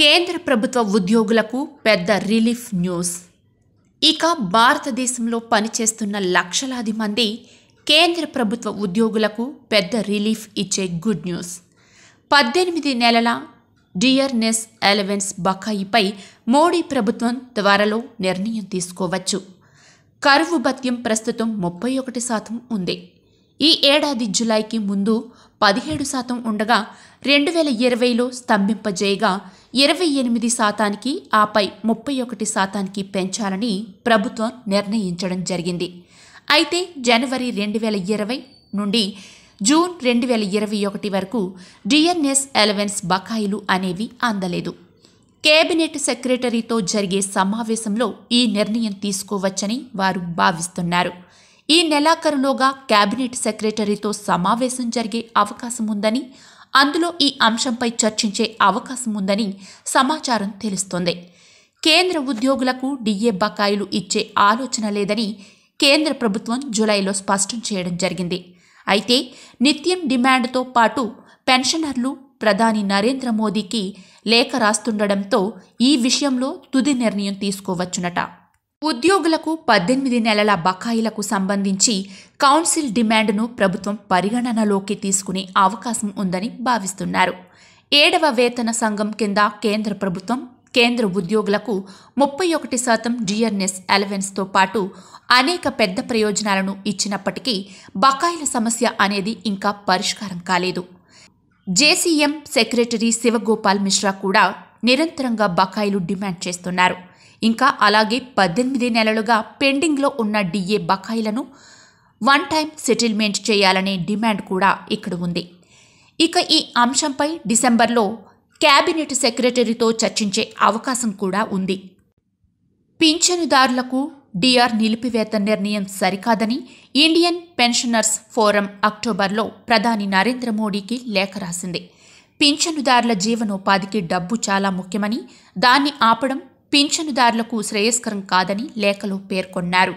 కేంద్ర ప్రభుత్వ ఉద్యోగులకు పెద్ద రిలీఫ్ న్యూస్ ఇక భారతదేశంలో పనిచేస్తున్న లక్షలాది మంది కేంద్ర ప్రభుత్వ ఉద్యోగులకు పెద్ద రిలీఫ్ ఇచ్చే గుడ్ న్యూస్ పద్దెనిమిది నెలల డియర్నెస్ అలవెన్స్ బకాయిపై మోడీ ప్రభుత్వం త్వరలో నిర్ణయం తీసుకోవచ్చు కరువు భత్యం ప్రస్తుతం ముప్పై ఒకటి శాతం ఉంది ఈ ఏడాది జులైకి ముందు పదిహేడు శాతం ఉండగా రెండు వేల ఇరవైలో స్తంభింపజేయగా ఇరవై ఎనిమిది శాతానికి ఆపై ముప్పై ఒకటి శాతానికి పెంచాలని ప్రభుత్వం నిర్ణయించడం జరిగింది అయితే జనవరి రెండు వేల ఇరవై నుండి జూన్ రెండు వేల ఇరవై ఒకటి వరకు డిఎన్ఎస్ ఎలవెన్స్ బకాయిలు అనేవి అందలేదు కేబినెట్ సెక్రటరీతో జరిగే సమావేశంలో ఈ నిర్ణయం తీసుకోవచ్చని వారు భావిస్తున్నారు ఈ నెలాఖరులోగా కేబినెట్ సెక్రటరీతో సమావేశం జరిగే అవకాశం ఉందని అందులో ఈ అంశంపై చర్చించే అవకాశం ఉందని సమాచారం తెలుస్తోంది కేంద్ర ఉద్యోగులకు డిఏ బకాయిలు ఇచ్చే ఆలోచన లేదని కేంద్ర ప్రభుత్వం జూలైలో స్పష్టం చేయడం జరిగింది అయితే నిత్యం డిమాండ్తో పాటు పెన్షనర్లు ప్రధాని నరేంద్ర మోదీకి లేఖ రాస్తుండడంతో ఈ విషయంలో తుది నిర్ణయం తీసుకోవచ్చునట ఉద్యోగులకు పద్దెనిమిది నెలల బకాయిలకు సంబంధించి కౌన్సిల్ డిమాండ్ను ప్రభుత్వం పరిగణనలోకి తీసుకునే అవకాశం ఉందని భావిస్తున్నారు ఏడవ వేతన సంఘం కింద కేంద్ర ప్రభుత్వం కేంద్ర ఉద్యోగులకు ముప్పై ఒకటి శాతం జిఎన్ఎస్ అలవెన్స్తో పాటు అనేక పెద్ద ప్రయోజనాలను ఇచ్చినప్పటికీ బకాయిల సమస్య అనేది ఇంకా పరిష్కారం కాలేదు జేసీఎం సెక్రటరీ శివగోపాల్ మిశ్రా కూడా నిరంతరంగా బకాయిలు డిమాండ్ చేస్తున్నారు ఇంకా అలాగే పద్దెనిమిది నెలలుగా పెండింగ్లో ఉన్న డిఏ బకాయిలను వన్ టైం సెటిల్మెంట్ చేయాలనే డిమాండ్ కూడా ఇక్కడ ఉంది ఇక ఈ అంశంపై డిసెంబర్లో క్యాబినెట్ సెక్రటరీతో చర్చించే అవకాశం కూడా ఉంది పింఛనుదారులకు డిఆర్ నిలిపివేత నిర్ణయం సరికాదని ఇండియన్ పెన్షనర్స్ ఫోరం అక్టోబర్లో ప్రధాని నరేంద్ర మోడీకి లేఖ రాసింది పింఛనుదారుల జీవనోపాధికి డబ్బు చాలా ముఖ్యమని దాన్ని ఆపడం పింఛనుదారులకు శ్రేయస్కరం కాదని లేఖలో పేర్కొన్నారు